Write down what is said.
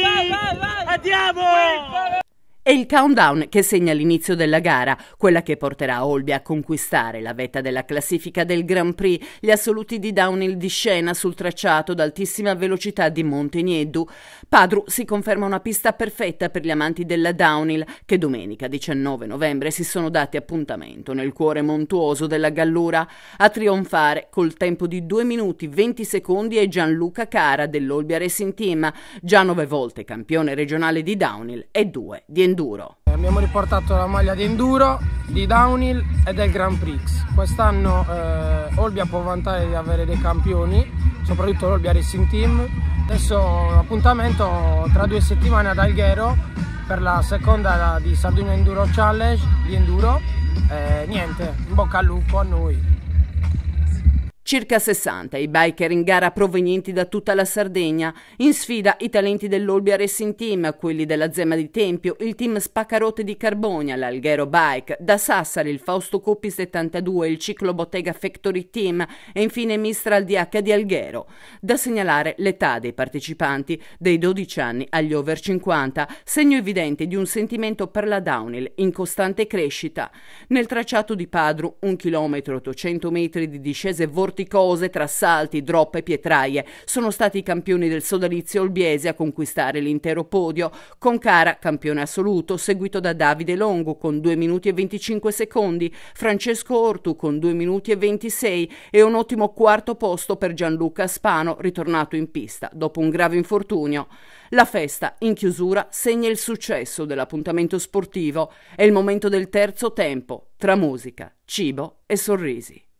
vai, vai, vai, Andiamo! È il countdown che segna l'inizio della gara, quella che porterà Olbia a conquistare la vetta della classifica del Grand Prix, gli assoluti di downhill di scena sul tracciato d'altissima velocità di Montenegdu. Padru si conferma una pista perfetta per gli amanti della downhill che domenica 19 novembre si sono dati appuntamento nel cuore montuoso della Gallura a trionfare col tempo di 2 minuti 20 secondi è Gianluca Cara dell'Olbia Racing Team, già nove volte campione regionale di downhill e due di endurance enduro. Abbiamo riportato la maglia di enduro, di downhill e del Grand Prix. Quest'anno eh, Olbia può vantare di avere dei campioni, soprattutto l'Olbia Racing Team. Adesso appuntamento tra due settimane ad Alghero per la seconda di Sardegna Enduro Challenge di Enduro. Eh, niente, in bocca al lupo a noi. Circa 60 i biker in gara provenienti da tutta la Sardegna. In sfida i talenti dell'Olbia Racing Team, quelli della Zema di Tempio, il team Spaccarote di Carbonia, l'Alghero Bike, da Sassari il Fausto Coppi 72, il Ciclo Bottega Factory Team e infine Mistral DH di Alghero. Da segnalare l'età dei partecipanti, dai 12 anni agli over 50, segno evidente di un sentimento per la downhill in costante crescita. Nel tracciato di Padru, 1 km 800 metri di discese vorticali vorticose tra salti, drop e pietraie. Sono stati i campioni del sodalizio Olbiese a conquistare l'intero podio, con Cara campione assoluto, seguito da Davide Longo con 2 minuti e 25 secondi, Francesco Ortu con 2 minuti e 26 e un ottimo quarto posto per Gianluca Spano, ritornato in pista dopo un grave infortunio. La festa, in chiusura, segna il successo dell'appuntamento sportivo. È il momento del terzo tempo, tra musica, cibo e sorrisi.